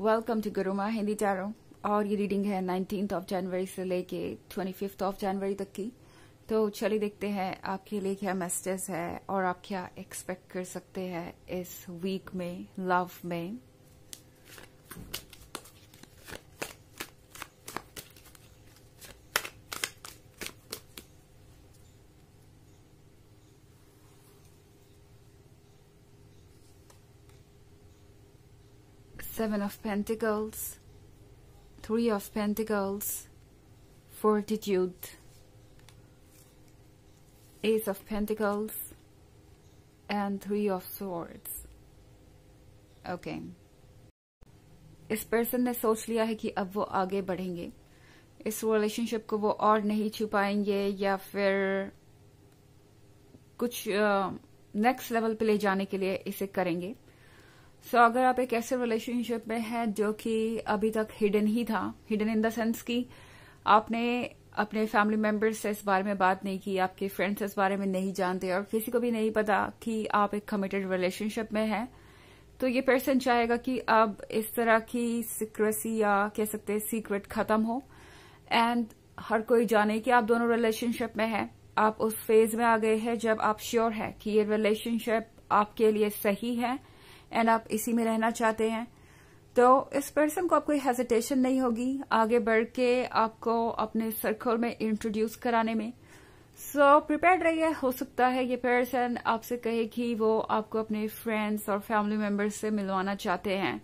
Welcome to गुरुमा Hindi चारों और ये रीडिंग है नाइनटीन ऑफ जनवरी से लेके ट्वेंटी फिफ्थ ऑफ जनवरी तक की तो चलिए देखते हैं आपके लिए क्या मैसेजेस है और आप क्या एक्सपेक्ट कर सकते हैं इस वीक में लव में seven of pentacles three of pentacles fortitude ace of pentacles and three of swords okay इस पर्सन ने सोच लिया है कि अब वो आगे बढ़ेंगे इस रिलेशनशिप को वो और नहीं छुपाएंगे या फिर कुछ नेक्स्ट लेवल पे ले जाने के लिए इसे करेंगे सो so, अगर आप एक ऐसे रिलेशनशिप में हैं जो कि अभी तक हिडन ही था हिडन इन द सेंस कि आपने अपने फैमिली मेम्बर्स से इस बारे में बात नहीं की आपके फ्रेंड्स इस बारे में नहीं जानते और किसी को भी नहीं पता कि आप एक कमिटेड रिलेशनशिप में हैं तो ये पर्सन चाहेगा कि अब इस तरह की सिक्रेसी या कह सकते हैं सीक्रेट खत्म हो एंड हर कोई जाने कि आप दोनों रिलेशनशिप में हैं आप उस फेज में आ गए हैं जब आप श्योर हैं कि ये रिलेशनशिप आपके लिए सही है एंड आप इसी में रहना चाहते हैं तो इस पर्सन को आप कोई हेजिटेशन नहीं होगी आगे बढ़ के आपको अपने सर्कल में इंट्रोड्यूस कराने में सो प्रिपेयर रहिए हो सकता है ये पर्सन आपसे कहे कि वो आपको अपने फ्रेंड्स और फैमिली मेम्बर्स से मिलवाना चाहते हैं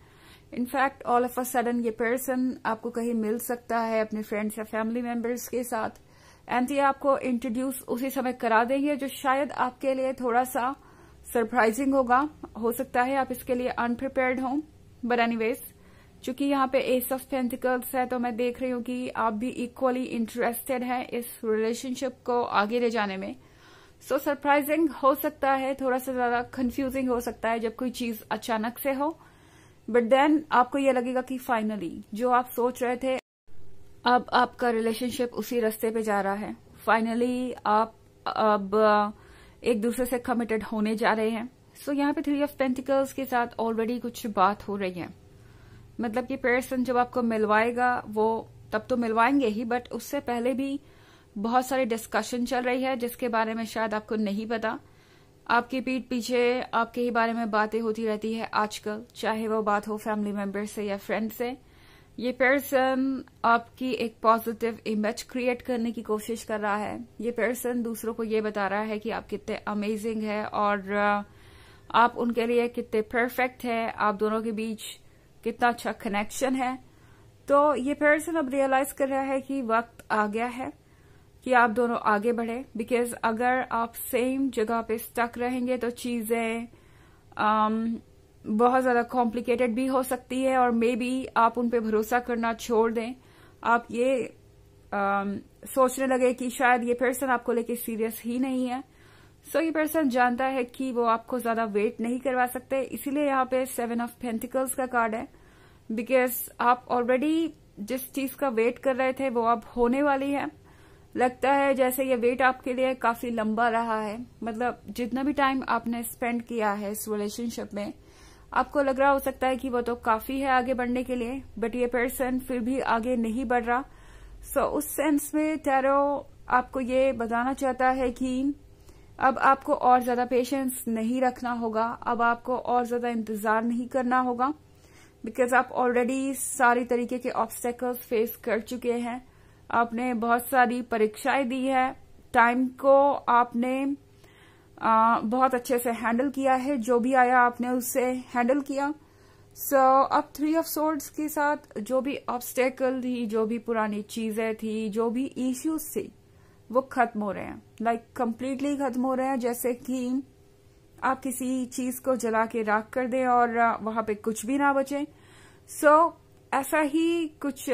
in fact all of a sudden ये पर्सन आपको कहीं मिल सकता है अपने फ्रेंड्स या फैमिली मेम्बर्स के साथ एंड ये आपको इंट्रोड्यूस उसी समय करा देंगे जो शायद आपके लिए थोड़ा सा सरप्राइजिंग होगा हो सकता है आप इसके लिए अनप्रिपेयर्ड हों बट एनीवेज चूंकि यहाँ पे एस ऑफ पेंटिकल्स है तो मैं देख रही हूँ कि आप भी इक्वली इंटरेस्टेड हैं इस रिलेशनशिप को आगे ले जाने में सो so, सरप्राइजिंग हो सकता है थोड़ा सा ज्यादा कंफ्यूजिंग हो सकता है जब कोई चीज अचानक से हो बट देन आपको यह लगेगा कि फाइनली जो आप सोच रहे थे अब आपका रिलेशनशिप उसी रस्ते पे जा रहा है फाइनली आप अब एक दूसरे से कमिटेड होने जा रहे हैं सो so, यहाँ पे थ्री ऑफ पेंटिकल्स के साथ ऑलरेडी कुछ बात हो रही है मतलब कि पर्सन जब आपको मिलवाएगा वो तब तो मिलवाएंगे ही बट उससे पहले भी बहुत सारे डिस्कशन चल रही है जिसके बारे में शायद आपको नहीं पता आपकी पीठ पीछे आपके ही बारे में बातें होती रहती है आजकल चाहे वो बात हो फैमिली मेंबर से या फ्रेंड से ये पर्सन आपकी एक पॉजिटिव इमेज क्रिएट करने की कोशिश कर रहा है ये पर्सन दूसरों को ये बता रहा है कि आप कितने अमेजिंग है और uh, आप उनके लिए कितने परफेक्ट है आप दोनों के बीच कितना अच्छा कनेक्शन है तो ये पर्सन अब रियलाइज कर रहा है कि वक्त आ गया है कि आप दोनों आगे बढ़े बिकॉज अगर आप सेम जगह पे स्टक रहेंगे तो चीजें um, बहुत ज्यादा कॉम्प्लिकेटेड भी हो सकती है और मे बी आप उन पे भरोसा करना छोड़ दें आप ये आ, um, सोचने लगे कि शायद ये पर्सन आपको लेके सीरियस ही नहीं है सो so, ये पर्सन जानता है कि वो आपको ज्यादा वेट नहीं करवा सकते इसीलिए यहाँ पे सेवन ऑफ पेंटिकल्स का कार्ड है बिकॉज आप ऑलरेडी जिस चीज का वेट कर रहे थे वो अब होने वाली है लगता है जैसे ये वेट आपके लिए काफी लंबा रहा है मतलब जितना भी टाइम आपने स्पेंड किया है इस रिलेशनशिप में आपको लग रहा हो सकता है कि वो तो काफी है आगे बढ़ने के लिए बट ये पर्सन फिर भी आगे नहीं बढ़ रहा सो so, उस सेंस में टैरो आपको ये बताना चाहता है कि अब आपको और ज्यादा पेशेंस नहीं रखना होगा अब आपको और ज्यादा इंतजार नहीं करना होगा बिकॉज आप ऑलरेडी सारी तरीके के ऑब्स्टेकल्स फेस कर चुके हैं आपने बहुत सारी परीक्षाएं दी है टाइम को आपने आ, बहुत अच्छे से हैंडल किया है जो भी आया आपने उससे हैंडल किया सो so, अब थ्री ऑफ सोर्ड्स के साथ जो भी ऑब्स्टेकल थी जो भी पुरानी चीजें थी जो भी इश्यूज थी वो खत्म हो रहे हैं लाइक like, कम्प्लीटली खत्म हो रहे हैं जैसे कि आप किसी चीज को जला के राख कर दें और वहां पे कुछ भी ना बचे सो so, ऐसा ही कुछ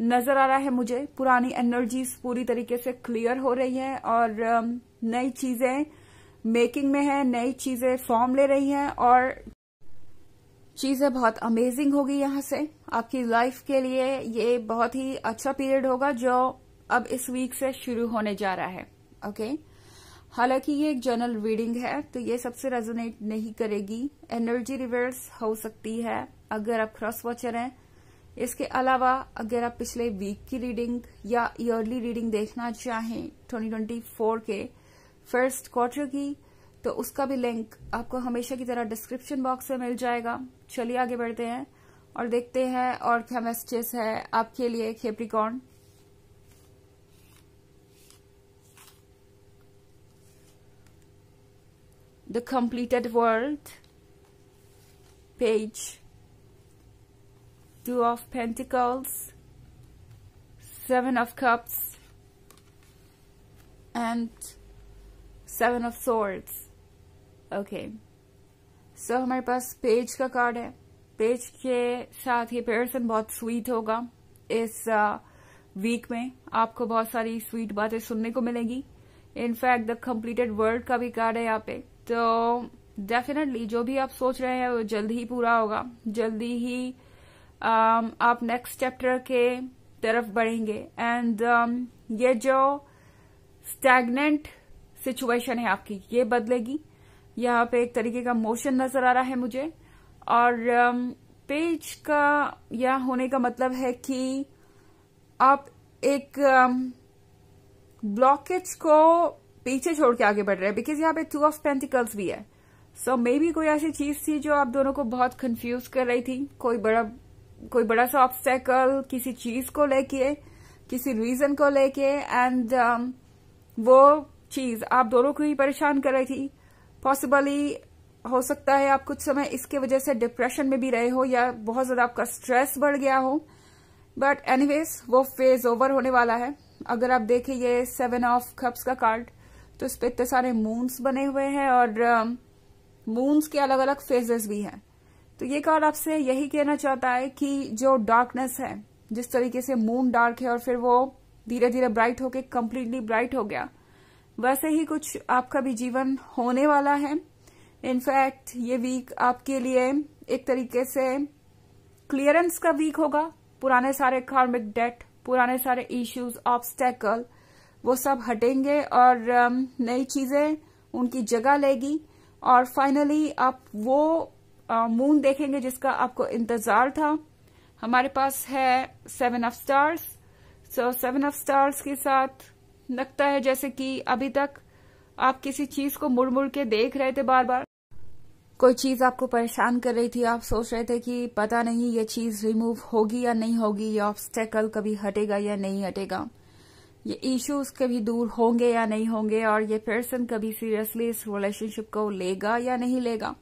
नजर आ रहा है मुझे पुरानी एनर्जीज पूरी तरीके से क्लियर हो रही है और नई चीजें मेकिंग में है नई चीजें फॉर्म ले रही हैं और चीजें बहुत अमेजिंग होगी यहां से आपकी लाइफ के लिए ये बहुत ही अच्छा पीरियड होगा जो अब इस वीक से शुरू होने जा रहा है ओके हालांकि ये एक जनरल रीडिंग है तो ये सबसे रेजोनेट नहीं करेगी एनर्जी रिवर्स हो सकती है अगर आप क्रॉस वॉचर हैं इसके अलावा अगर आप पिछले वीक की रीडिंग या ईयरली रीडिंग देखना चाहें 2024 के फर्स्ट क्वार्टर की तो उसका भी लिंक आपको हमेशा की तरह डिस्क्रिप्शन बॉक्स में मिल जाएगा चलिए आगे बढ़ते हैं और देखते हैं और क्या मैसेजेस है आपके लिए Capricorn the completed world page two of pentacles seven of cups and seven of swords okay so हमारे पास पेज का कार्ड है पेज के साथ ये पर्सन बहुत स्वीट होगा इस वीक uh, में आपको बहुत सारी स्वीट बातें सुनने को मिलेंगी इनफैक्ट द कम्प्लीटेड वर्ल्ड का भी कार्ड है यहाँ पे तो डेफिनेटली जो भी आप सोच रहे हैं वो जल्दी ही पूरा होगा जल्दी ही um, आप नेक्स्ट चैप्टर के तरफ बढ़ेंगे एंड um, ये जो स्टैगनेंट सिचुएशन है आपकी ये बदलेगी यहाँ पे एक तरीके का मोशन नजर आ रहा है मुझे और पेज um, का या होने का मतलब है कि आप एक ब्लॉकेज um, को पीछे छोड़ के आगे बढ़ रहे हैं बिकॉज यहाँ पे टू ऑफ पेंटिकल्स भी है सो so, मे भी कोई ऐसी चीज थी जो आप दोनों को बहुत कंफ्यूज कर रही थी कोई बड़ा कोई बड़ा सा ऑब्स्टेकल किसी चीज को लेके किसी रीजन को लेके एंड um, वो चीज आप दोनों को ही परेशान कर रही थी पॉसिबली हो सकता है आप कुछ समय इसके वजह से डिप्रेशन में भी रहे हो या बहुत ज्यादा आपका स्ट्रेस बढ़ गया हो बट एनीवेज वो फेज ओवर होने वाला है अगर आप देखें ये सेवन ऑफ कप्स का कार्ड तो इस पर इतने सारे मून्स बने हुए हैं और मून्स um, के अलग अलग फेजेस भी हैं तो ये कार्ड आपसे यही कहना चाहता है कि जो डार्कनेस है जिस तरीके से मून डार्क है और फिर वो धीरे धीरे ब्राइट होके कम्प्लीटली ब्राइट हो गया वैसे ही कुछ आपका भी जीवन होने वाला है इनफैक्ट ये वीक आपके लिए एक तरीके से क्लियरेंस का वीक होगा पुराने सारे कार्मिक डेट पुराने सारे इश्यूज ऑब्स्टेकल वो सब हटेंगे और um, नई चीजें उनकी जगह लेगी और फाइनली आप वो मून uh, देखेंगे जिसका आपको इंतजार था हमारे पास है seven of stars so seven of stars के साथ लगता है जैसे कि अभी तक आप किसी चीज को मुड़ मुड़ के देख रहे थे बार बार कोई चीज आपको परेशान कर रही थी आप सोच रहे थे कि पता नहीं ये चीज रिमूव होगी या नहीं होगी ये ऑब्स्टेकल कभी हटेगा या नहीं हटेगा ये इश्यूज कभी दूर होंगे या नहीं होंगे और ये पर्सन कभी सीरियसली इस रिलेशनशिप को लेगा या नहीं लेगा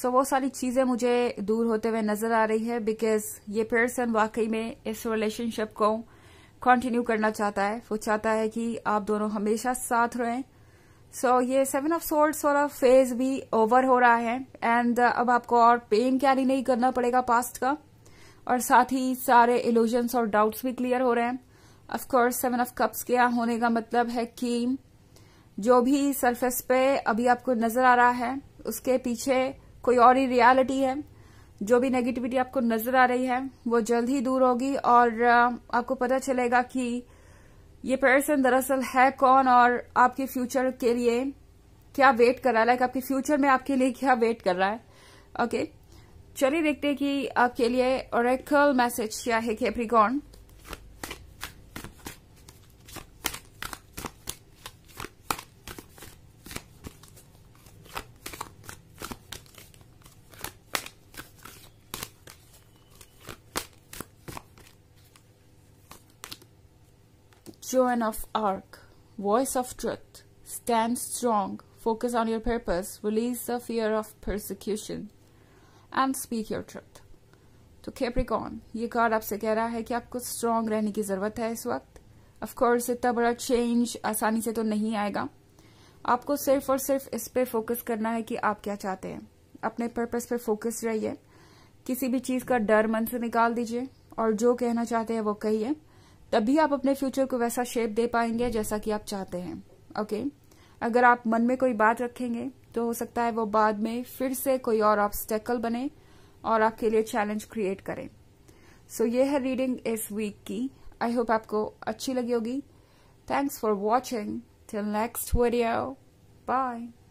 सो so, वो सारी चीजें मुझे दूर होते हुए नजर आ रही है बिकॉज ये पर्सन वाकई में इस रिलेशनशिप को कंटिन्यू करना चाहता है वो चाहता है कि आप दोनों हमेशा साथ रहें सो so, ये सेवन ऑफ सोल्ड वाला फेज भी ओवर हो रहा है एंड uh, अब आपको और पेन कैरी नहीं करना पड़ेगा पास्ट का और साथ ही सारे इल्यूजन्स और डाउट्स भी क्लियर हो रहे हैं अफकोर्स सेवन ऑफ कप्स के होने का मतलब है कि जो भी सरफेस पे अभी आपको नजर आ रहा है उसके पीछे कोई और ही रियालिटी है जो भी नेगेटिविटी आपको नजर आ रही है वो जल्द ही दूर होगी और आपको पता चलेगा कि ये पर्सन दरअसल है कौन और आपके फ्यूचर के लिए क्या वेट कर रहा है लाइक आपके फ्यूचर में आपके लिए क्या वेट कर रहा है ओके okay? चलिए देखते हैं कि आपके लिए और मैसेज क्या है Capricorn Joan of Arc, voice of truth, stand strong, focus on your purpose, release the fear of persecution, and speak your truth. तो कैप्रिकॉन ये कार्ड आपसे कह रहा है कि आपको स्ट्रांग रहने की ज़रूरत है इस वक्त अफकोर्स इतना बड़ा चेंज आसानी से तो नहीं आएगा आपको सिर्फ और सिर्फ इस पर फोकस करना है कि आप क्या चाहते हैं अपने पर्पस पर फोकस रहिए किसी भी चीज़ का डर मन से निकाल दीजिए और जो कहना चाहते हैं वो कहिए तभी आप अपने फ्यूचर को वैसा शेप दे पाएंगे जैसा कि आप चाहते हैं ओके okay? अगर आप मन में कोई बात रखेंगे तो हो सकता है वो बाद में फिर से कोई और ऑब्स्टेकल बने और आपके लिए चैलेंज क्रिएट करें सो so, ये है रीडिंग इस वीक की आई होप आपको अच्छी लगी होगी thanks for watching till next video bye